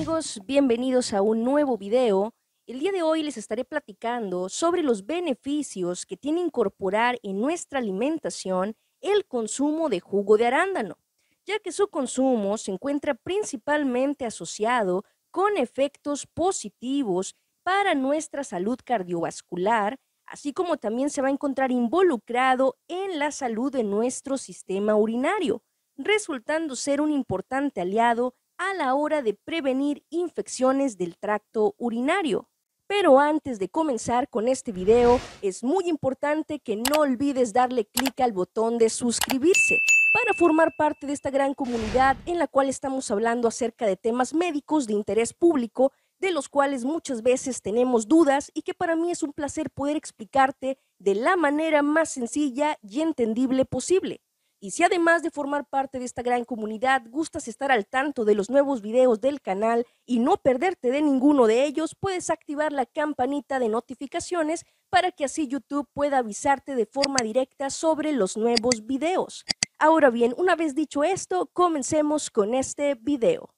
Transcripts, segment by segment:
amigos, bienvenidos a un nuevo video. El día de hoy les estaré platicando sobre los beneficios que tiene incorporar en nuestra alimentación el consumo de jugo de arándano, ya que su consumo se encuentra principalmente asociado con efectos positivos para nuestra salud cardiovascular, así como también se va a encontrar involucrado en la salud de nuestro sistema urinario, resultando ser un importante aliado a la hora de prevenir infecciones del tracto urinario. Pero antes de comenzar con este video, es muy importante que no olvides darle clic al botón de suscribirse para formar parte de esta gran comunidad en la cual estamos hablando acerca de temas médicos de interés público, de los cuales muchas veces tenemos dudas y que para mí es un placer poder explicarte de la manera más sencilla y entendible posible. Y si además de formar parte de esta gran comunidad gustas estar al tanto de los nuevos videos del canal y no perderte de ninguno de ellos, puedes activar la campanita de notificaciones para que así YouTube pueda avisarte de forma directa sobre los nuevos videos. Ahora bien, una vez dicho esto, comencemos con este video.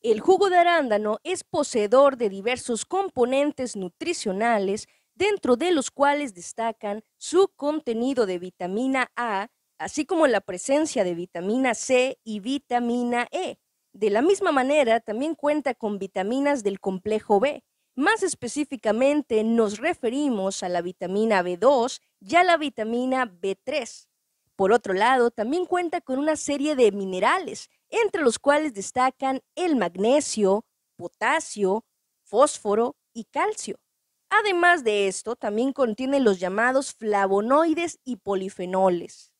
El jugo de arándano es poseedor de diversos componentes nutricionales, dentro de los cuales destacan su contenido de vitamina A, así como la presencia de vitamina C y vitamina E. De la misma manera, también cuenta con vitaminas del complejo B. Más específicamente, nos referimos a la vitamina B2 y a la vitamina B3. Por otro lado, también cuenta con una serie de minerales, entre los cuales destacan el magnesio, potasio, fósforo y calcio. Además de esto, también contiene los llamados flavonoides y polifenoles.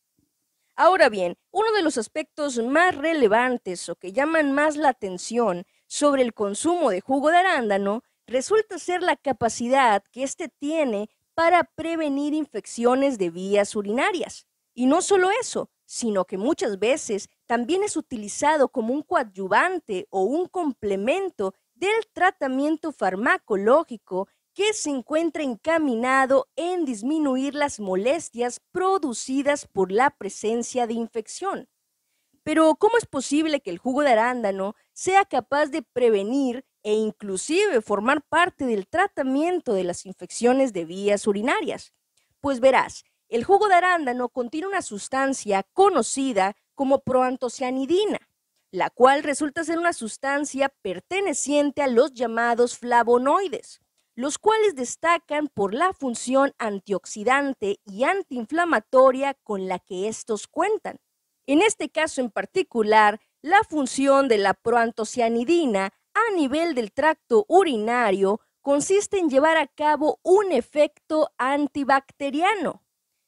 Ahora bien, uno de los aspectos más relevantes o que llaman más la atención sobre el consumo de jugo de arándano resulta ser la capacidad que éste tiene para prevenir infecciones de vías urinarias. Y no solo eso, sino que muchas veces también es utilizado como un coadyuvante o un complemento del tratamiento farmacológico que se encuentra encaminado en disminuir las molestias producidas por la presencia de infección. Pero ¿cómo es posible que el jugo de arándano sea capaz de prevenir e inclusive formar parte del tratamiento de las infecciones de vías urinarias? Pues verás, el jugo de arándano contiene una sustancia conocida como proantocianidina, la cual resulta ser una sustancia perteneciente a los llamados flavonoides los cuales destacan por la función antioxidante y antiinflamatoria con la que estos cuentan. En este caso en particular, la función de la proantocianidina a nivel del tracto urinario consiste en llevar a cabo un efecto antibacteriano.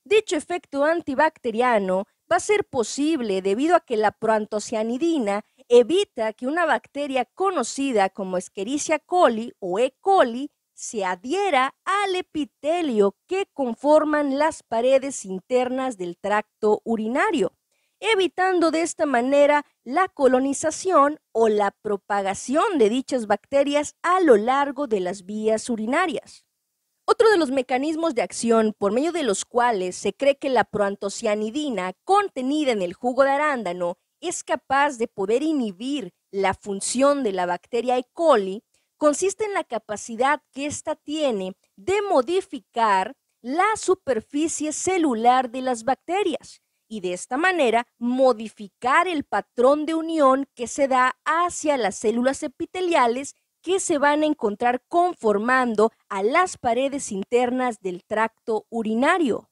Dicho efecto antibacteriano va a ser posible debido a que la proantocianidina evita que una bacteria conocida como Escherichia coli o E. coli se adhiera al epitelio que conforman las paredes internas del tracto urinario, evitando de esta manera la colonización o la propagación de dichas bacterias a lo largo de las vías urinarias. Otro de los mecanismos de acción por medio de los cuales se cree que la proantocianidina contenida en el jugo de arándano es capaz de poder inhibir la función de la bacteria E. coli consiste en la capacidad que ésta tiene de modificar la superficie celular de las bacterias y de esta manera modificar el patrón de unión que se da hacia las células epiteliales que se van a encontrar conformando a las paredes internas del tracto urinario.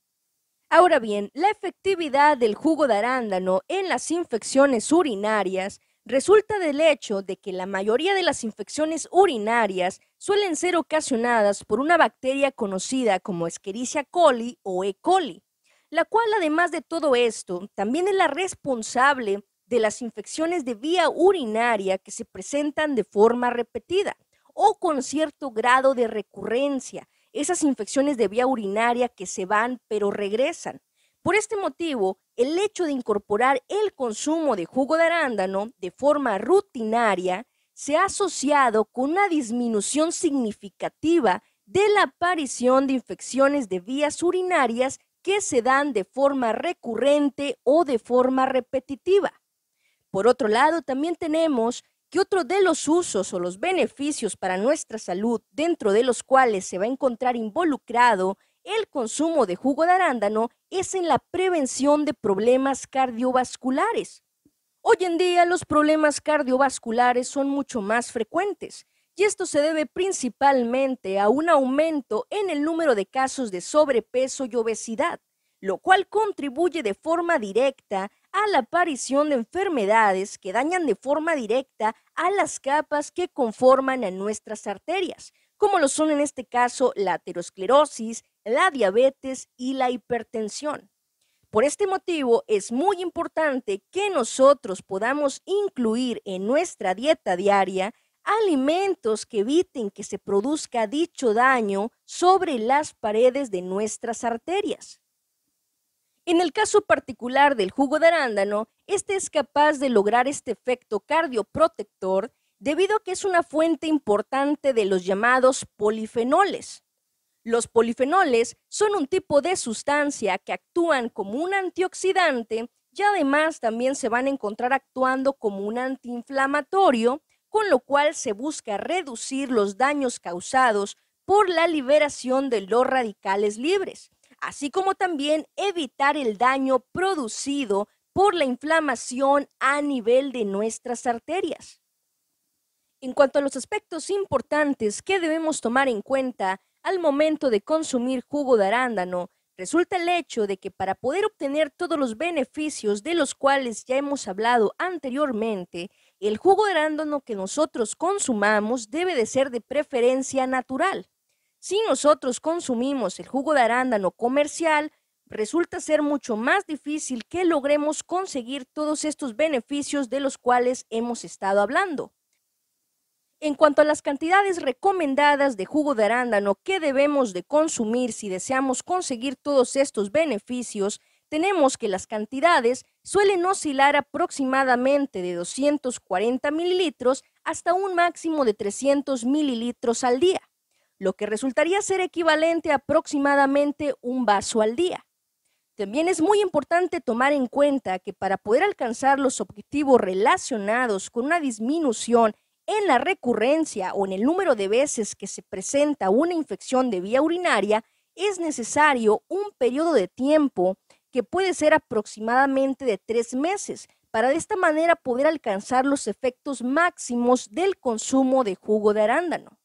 Ahora bien, la efectividad del jugo de arándano en las infecciones urinarias resulta del hecho de que la mayoría de las infecciones urinarias suelen ser ocasionadas por una bacteria conocida como Escherichia coli o E. coli, la cual además de todo esto también es la responsable de las infecciones de vía urinaria que se presentan de forma repetida o con cierto grado de recurrencia, esas infecciones de vía urinaria que se van pero regresan. Por este motivo, el hecho de incorporar el consumo de jugo de arándano de forma rutinaria se ha asociado con una disminución significativa de la aparición de infecciones de vías urinarias que se dan de forma recurrente o de forma repetitiva. Por otro lado, también tenemos que otro de los usos o los beneficios para nuestra salud, dentro de los cuales se va a encontrar involucrado el consumo de jugo de arándano es en la prevención de problemas cardiovasculares. Hoy en día los problemas cardiovasculares son mucho más frecuentes y esto se debe principalmente a un aumento en el número de casos de sobrepeso y obesidad, lo cual contribuye de forma directa a la aparición de enfermedades que dañan de forma directa a las capas que conforman a nuestras arterias, como lo son en este caso la aterosclerosis, la diabetes y la hipertensión. Por este motivo es muy importante que nosotros podamos incluir en nuestra dieta diaria alimentos que eviten que se produzca dicho daño sobre las paredes de nuestras arterias. En el caso particular del jugo de arándano, este es capaz de lograr este efecto cardioprotector debido a que es una fuente importante de los llamados polifenoles, los polifenoles son un tipo de sustancia que actúan como un antioxidante y además también se van a encontrar actuando como un antiinflamatorio, con lo cual se busca reducir los daños causados por la liberación de los radicales libres, así como también evitar el daño producido por la inflamación a nivel de nuestras arterias. En cuanto a los aspectos importantes que debemos tomar en cuenta al momento de consumir jugo de arándano resulta el hecho de que para poder obtener todos los beneficios de los cuales ya hemos hablado anteriormente, el jugo de arándano que nosotros consumamos debe de ser de preferencia natural. Si nosotros consumimos el jugo de arándano comercial, resulta ser mucho más difícil que logremos conseguir todos estos beneficios de los cuales hemos estado hablando. En cuanto a las cantidades recomendadas de jugo de arándano que debemos de consumir si deseamos conseguir todos estos beneficios, tenemos que las cantidades suelen oscilar aproximadamente de 240 mililitros hasta un máximo de 300 mililitros al día, lo que resultaría ser equivalente a aproximadamente un vaso al día. También es muy importante tomar en cuenta que para poder alcanzar los objetivos relacionados con una disminución en la recurrencia o en el número de veces que se presenta una infección de vía urinaria, es necesario un periodo de tiempo que puede ser aproximadamente de tres meses para de esta manera poder alcanzar los efectos máximos del consumo de jugo de arándano.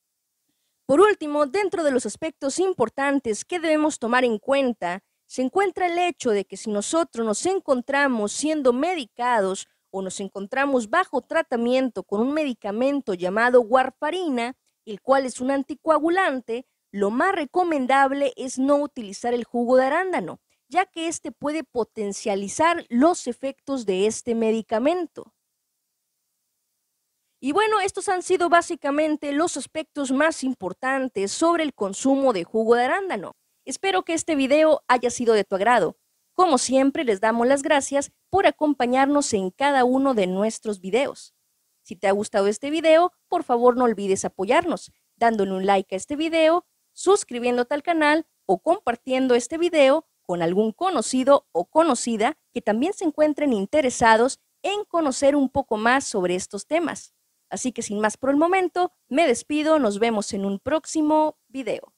Por último, dentro de los aspectos importantes que debemos tomar en cuenta, se encuentra el hecho de que si nosotros nos encontramos siendo medicados o nos encontramos bajo tratamiento con un medicamento llamado warfarina, el cual es un anticoagulante, lo más recomendable es no utilizar el jugo de arándano, ya que este puede potencializar los efectos de este medicamento. Y bueno, estos han sido básicamente los aspectos más importantes sobre el consumo de jugo de arándano. Espero que este video haya sido de tu agrado. Como siempre, les damos las gracias por acompañarnos en cada uno de nuestros videos. Si te ha gustado este video, por favor no olvides apoyarnos dándole un like a este video, suscribiéndote al canal o compartiendo este video con algún conocido o conocida que también se encuentren interesados en conocer un poco más sobre estos temas. Así que sin más por el momento, me despido, nos vemos en un próximo video.